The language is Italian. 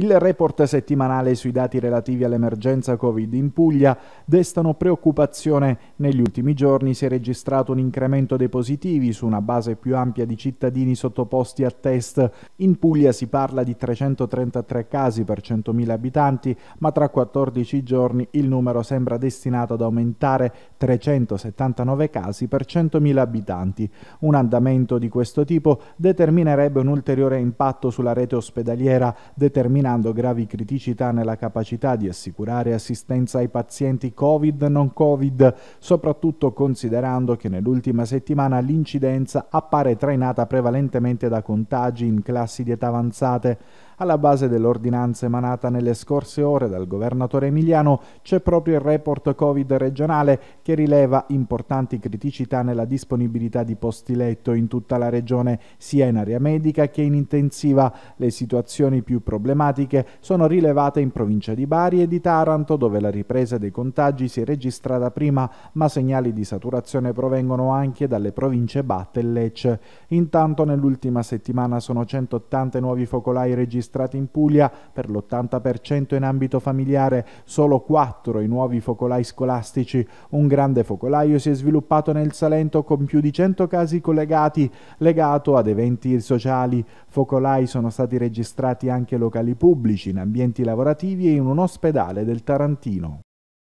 Il report settimanale sui dati relativi all'emergenza Covid in Puglia destano preoccupazione. Negli ultimi giorni si è registrato un incremento dei positivi su una base più ampia di cittadini sottoposti a test. In Puglia si parla di 333 casi per 100.000 abitanti, ma tra 14 giorni il numero sembra destinato ad aumentare 379 casi per 100.000 abitanti. Un andamento di questo tipo determinerebbe un ulteriore impatto sulla rete ospedaliera, determinando determinando gravi criticità nella capacità di assicurare assistenza ai pazienti Covid e non Covid, soprattutto considerando che nell'ultima settimana l'incidenza appare trainata prevalentemente da contagi in classi di età avanzate. Alla base dell'ordinanza emanata nelle scorse ore dal governatore emiliano c'è proprio il report Covid regionale che rileva importanti criticità nella disponibilità di posti letto in tutta la regione, sia in area medica che in intensiva. Le situazioni più problematiche sono rilevate in provincia di Bari e di Taranto, dove la ripresa dei contagi si è registrata prima, ma segnali di saturazione provengono anche dalle province Batte e Lecce. Intanto nell'ultima settimana sono 180 nuovi focolai registrati registrati in Puglia per l'80% in ambito familiare, solo 4 i nuovi focolai scolastici. Un grande focolaio si è sviluppato nel Salento con più di 100 casi collegati, legato ad eventi sociali. Focolai sono stati registrati anche locali pubblici, in ambienti lavorativi e in un ospedale del Tarantino.